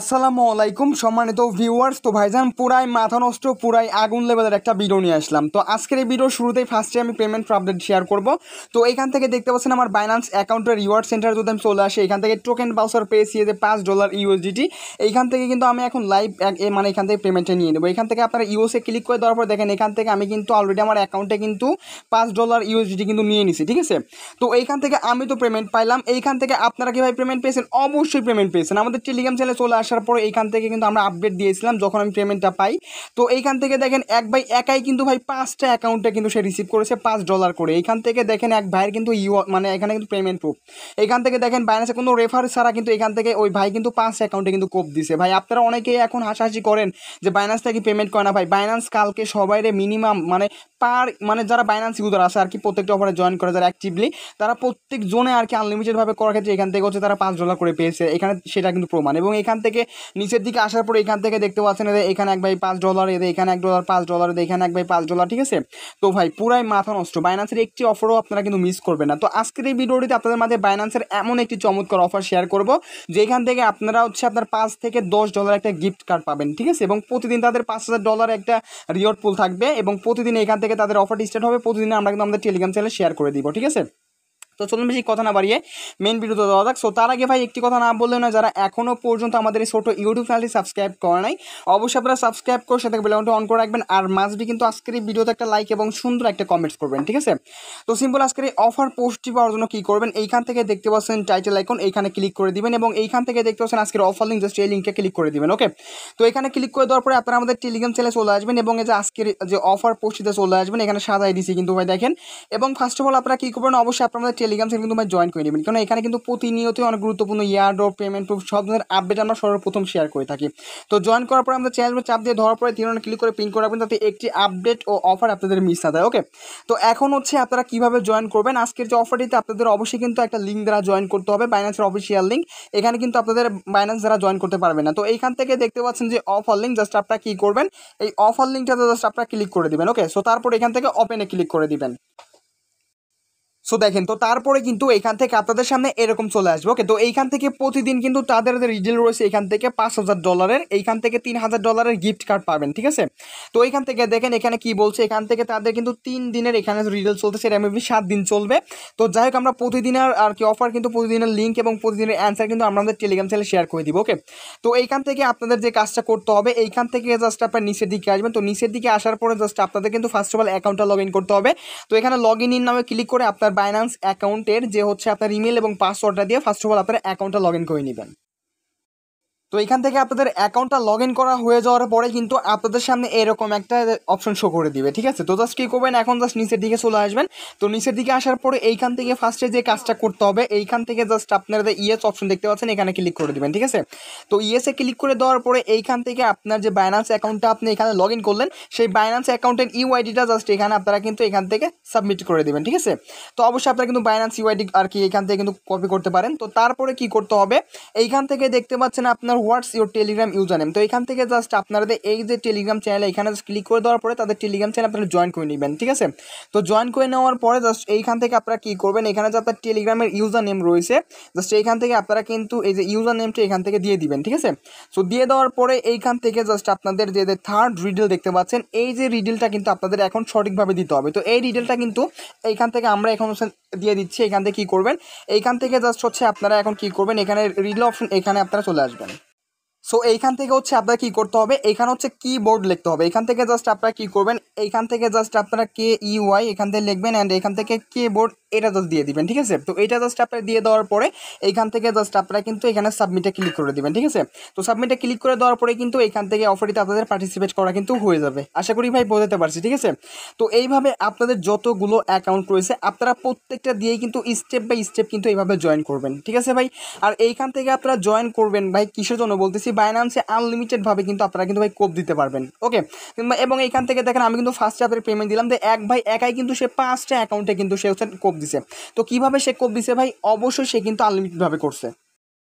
আসসালামু আলাইকুম সম্মানিত ভিউয়ার্স তো ভাইজান পুরাই মাথা নষ্ট পুরাই আগুন লেভেলের একটা ভিডিও নিয়ে আসলাম তো আজকের এই ভিডিও শুরুতেই ফার্স্টে আমি পেমেন্ট আপডেট শেয়ার করব তো এখান থেকে দেখতে পাচ্ছেন আমার বাইন্যান্স অ্যাকাউন্টের রিওয়ার্ড সেন্টার যদি আমি চলে আসি এখান থেকে টোকেন বাউসার পেয়েছি যে পাঁচ ডলার ইউএসডিটি এইখান থেকে কিন্তু আমি এখন লাইভ মানে এখান থেকে পেমেন্টে নিয়ে নেবো এখান থেকে আপনারা ইউএসএ ক্লিক করে দেওয়ার পর দেখেন এখান থেকে আমি কিন্তু অলরেডি আমার অ্যাকাউন্টে কিন্তু পাঁচ ডলার ইউএসডিটি কিন্তু নিয়ে নিছি ঠিক আছে তো এইখান থেকে আমি তো পেমেন্ট পাইলাম এইখান থেকে আপনারা কীভাবে পেমেন্ট পেয়েছেন অবশ্যই পেমেন্ট পেয়েছেন আমাদের টেলিগ্রাম চ্যানেলে চলে আসার পর এইখান থেকে কিন্তু আমরা আপডেট দিয়েছিলাম যখন আমি পেমেন্টটা পাই তো এইখান থেকে দেখেন এক ভাই একাই কিন্তু ভাই পাঁচটা অ্যাকাউন্টে কিন্তু সে রিসিভ করেছে পাঁচ ডলার করে এইখান থেকে দেখেন এক ভাইয়ের কিন্তু ইউ মানে এখানে কিন্তু পেমেন্ট প্রুফ এখান থেকে দেখেন বাইনাসে কোনো রেফার ছাড়া কিন্তু এখান থেকে ওই ভাই কিন্তু পাঁচ অ্যাকাউন্টে কিন্তু কোপ দিছে ভাই আপনারা অনেকেই এখন হাসাহাসি করেন যে বাইনান্স থেকে পেমেন্ট করে না ভাই বাইনান্স কালকে সবাইরে মিনিমাম মানে পার মানে যারা বাইনান্স ইউজার আছে আর কি প্রত্যেকটা অফারে জয়েন করে যারা অ্যাক্টিভলি তারা প্রত্যেক জোনে আর কি আনলিমিটেডভাবে করার ক্ষেত্রে এখান থেকে হচ্ছে তারা পাঁচ ডলার করে পেয়েছে এখানে সেটা কিন্তু প্রমাণ এবং এখান থেকে থেকে নিচের দিকে আসার পরে এখান থেকে দেখতে পাচ্ছেন এদের এখানে এক বাই পাঁচ ডলার এদের এখানে এক ডলার পাঁচ ডলার এদের এখানে এক বাই পাঁচ ডলার ঠিক আছে তো ভাই পুরাই মাথা নষ্ট বাইনান্সের একটি অফারও আপনারা কিন্তু মিস করবেন না তো আজকের এই ভিডিওটিতে আপনাদের মাঝে বাইনান্সের এমন একটি চমৎকার অফার শেয়ার করব যেখান থেকে আপনারা হচ্ছে আপনার পাঁচ থেকে দশ ডলার একটা গিফট কার্ড পাবেন ঠিক আছে এবং প্রতিদিন তাদের পাঁচ হাজার ডলার একটা রিওয়ার্ড পুল থাকবে এবং প্রতিদিন এখান থেকে তাদের অফার স্টার্ট হবে প্রতিদিন আমরা কিন্তু আমাদের টেলিগ্রাম চ্যানেলে শেয়ার করে দিব ঠিক আছে তো চলুন বেশি কথা না বাড়িয়ে মেন ভিডিওতে দেওয়া যাক সো তার আগে ভাই একটি কথা না বললেও না যারা এখনও পর্যন্ত আমাদের এই ছোটো ইউটিউব চ্যানেলটি সাবস্ক্রাইব করে নাই অবশ্যই আপনারা সাবস্ক্রাইব করে সেটাকে বেলাউনটা অন করে রাখবেন আর মাস্ট কিন্তু আজকের এই ভিডিওতে একটা লাইক এবং সুন্দর একটা কমেন্টস করবেন ঠিক আছে তো সিম্পল আজকের এই অফার পোস্টটি পাওয়ার জন্য কী করবেন এইখান থেকে দেখতে পাচ্ছেন টাইটেল আইকন এইখানে ক্লিক করে দিবেন এবং এইখান থেকে দেখতে পাচ্ছেন আজকের অফার লিঙ্ক জাস্ট এই লিঙ্কে ক্লিক করে দিবেন ওকে তো এখানে ক্লিক করে দেওয়ার পরে আপনারা আমাদের টেলিগ্রাম চ্যানেলে চলে আসবেন এবং এই যে আজকের যে অফার পোস্টটিতে চলে আসবেন এখানে সাদা আইডিসি কিন্তু ভাই দেখেন এবং ফার্স্ট অফ অল আপনারা কী করবেন অবশ্যই আপনারা টেলিগ্রাম চ্যানেল কিন্তু আমরা জয়েন করে নেবেন কারণ এখানে কিন্তু প্রতিনিয়তই অনেক গুরুত্বপূর্ণ ইয়ার ড্রপ পেমেন্ট প্রুফ সব ধরনের আপডেট আমরা সর্বপ্রথম শেয়ার করে থাকি তো জয়েন করার পরে আমাদের চ্যানেল চাপ দিয়ে ধরার পরে তিনটা ক্লিক করে পিন করে রাখবেন যাতে একটি আপডেট ও অফার আপনাদের মিস না ওকে তো এখন হচ্ছে আপনারা কিভাবে জয়েন করবেন আজকের যে অফারটিতে আপনাদের অবশ্যই কিন্তু একটা লিঙ্ক দ্বারা জয়েন করতে হবে বাইন্যান্সের অফিসিয়াল লিঙ্ক এখানে কিন্তু আপনাদের বাইন্যান্স দ্বারা জয়েন করতে পারবেন না তো এইখান থেকে দেখতে পাচ্ছেন যে অফার লিঙ্ক জাস্ট আপনারা কী করবেন এই অফার লিঙ্কটাতে জাস্ট আপনারা ক্লিক করে দেবেন ওকে সো তারপর এখান থেকে ওপেনে ক্লিক করে দিবেন সো দেখেন তো তারপরে কিন্তু এখান থেকে আপনাদের সামনে এরকম চলে আসবে ওকে তো এইখান থেকে প্রতিদিন কিন্তু তাদের যে রিডিল রয়েছে এখান থেকে পাঁচ হাজার ডলারের এইখান থেকে তিন হাজার ডলারের গিফট কার্ড পাবেন ঠিক আছে তো এইখান থেকে দেখেন এখানে কি বলছে এখান থেকে তাদের কিন্তু তিন দিনের এখানে রিডিল চলতেছে সেটা মেবি সাত দিন চলবে তো যাই হোক আমরা প্রতিদিনের আর কি অফার কিন্তু প্রতিদিনের লিঙ্ক এবং প্রতিদিনের অ্যান্সার কিন্তু আমরা আমাদের টেলিগ্রাম চ্যানেলে শেয়ার করে দিব ওকে তো এইখান থেকে আপনাদের যে কাজটা করতে হবে এইখান থেকে জাস্ট আপনার নিচের দিকে আসবেন তো নিচের দিকে আসার পরে জাস্ট আপনাদের কিন্তু ফার্স্ট অফ অল অ্যাকাউন্টটা লগ ইন করতে হবে তো এখানে লগ ইন নামে ক্লিক করে আপনার বাইন্যান্স অ্যাকাউন্টের যে হচ্ছে আপনার ইমেল এবং পাসওয়ার্ডটা দিয়ে ফার্স্ট অফ অল আপনার অ্যাকাউন্টটা লগ ইন করে নেবেন তো এখান থেকে আপনাদের অ্যাকাউন্টটা লগ ইন করা হয়ে যাওয়ার পরে কিন্তু আপনাদের সামনে এরকম একটা অপশন শো করে দিবে ঠিক আছে তো জাস্ট কী করবেন এখন জাস্ট নিচের দিকে চলে আসবেন তো নিচের দিকে আসার পরে এইখান থেকে ফার্স্টে যে কাজটা করতে হবে এইখান থেকে জাস্ট আপনারা ইয়েস অপশন দেখতে পাচ্ছেন এখানে ক্লিক করে দেবেন ঠিক আছে তো ইয়েসে ক্লিক করে দেওয়ার পরে এইখান থেকে আপনার যে বাইন্যান্স অ্যাকাউন্টটা আপনি এখানে লগ ইন করলেন সেই বাইন্যান্স অ্যাকাউন্টের ইউআইডিটা জাস্ট এখানে আপনারা কিন্তু এখান থেকে সাবমিট করে দেবেন ঠিক আছে তো অবশ্যই আপনারা কিন্তু বাইন্যান্স ইউআইডি e আর কি এখান থেকে কিন্তু কপি করতে পারেন তো তারপরে কি করতে হবে এইখান থেকে দেখতে পাচ্ছেন আপনার what's your Telegram user name তো এখান থেকে জাস্ট আপনাদের এই যে টেলিগ্রাম চ্যানেল এখানে জাস্ট ক্লিক করে দেওয়ার পরে তাদের টেলিগ্রাম চ্যানেল আপনারা জয়েন করে নেবেন ঠিক আছে তো জয়েন করে নেওয়ার পরে জাস্ট এইখান থেকে আপনারা কী করবেন এখানে যে আপনার টেলিগ্রামের ইউজার নেম রয়েছে জাস্ট এইখান থেকে আপনারা কিন্তু এই যে ইউজার নেমটা এখান থেকে দিয়ে দিবেন ঠিক আছে সো দিয়ে দেওয়ার পরে এইখান থেকে জাস্ট আপনাদের যে থার্ড রিডেল দেখতে পাচ্ছেন এই যে রিডেলটা কিন্তু আপনাদের এখন সঠিকভাবে দিতে হবে তো এই রিডেলটা কিন্তু এইখান থেকে আমরা এখন দিয়ে দিচ্ছি এখান থেকে কী করবেন এইখান থেকে জাস্ট হচ্ছে আপনারা এখন কী করবেন এখানে রিডেল অপশন এখানে আপনারা চলে আসবেন সো এইখান থেকে হচ্ছে আপনার কি করতে হবে এখানে হচ্ছে কিবোর্ড লিখতে হবে এখান থেকে জাস্ট আপনারা কি করবেন এইখান থেকে জাস্ট আপনারা কে ইউআই এখান থেকে লিখবেন অ্যান্ড এখান থেকে কিবোর্ড এটা জাস্ট দিয়ে দিবেন ঠিক আছে তো এটা জাস্ট আপনার দিয়ে দেওয়ার পরে এইখান থেকে জাস্ট আপনারা কিন্তু এখানে সাবমিটে ক্লিক করে দেবেন ঠিক আছে তো সাবমিটে ক্লিক করে দেওয়ার পরে কিন্তু এখান থেকে অফারিতে আপনাদের পার্টিসিপেট করা কিন্তু হয়ে যাবে আশা করি ভাই বোঝাতে পারছি ঠিক আছে তো এইভাবে আপনাদের যতগুলো অ্যাকাউন্ট রয়েছে আপনারা প্রত্যেকটা দিয়ে কিন্তু স্টেপ বাই স্টেপ কিন্তু এইভাবে জয়েন করবেন ঠিক আছে ভাই আর এইখান থেকে আপনারা জয়েন করবেন ভাই কিসের জন্য বলতেছি বাইনান্সে আনলিমিটেডভাবে কিন্তু আপনারা কিন্তু ভাই কোপ দিতে পারবেন ওকে এবং এইখান থেকে দেখেন আমি কিন্তু ফার্স্টে আপনাদের পেমেন্ট দিলাম তো এক ভাই একাই কিন্তু সে পাঁচটা অ্যাকাউন্টে কিন্তু সে হচ্ছে কোপ দিছে তো কিভাবে সে কোপ দিছে ভাই অবশ্যই সে কিন্তু আনলিমিটেডভাবে করছে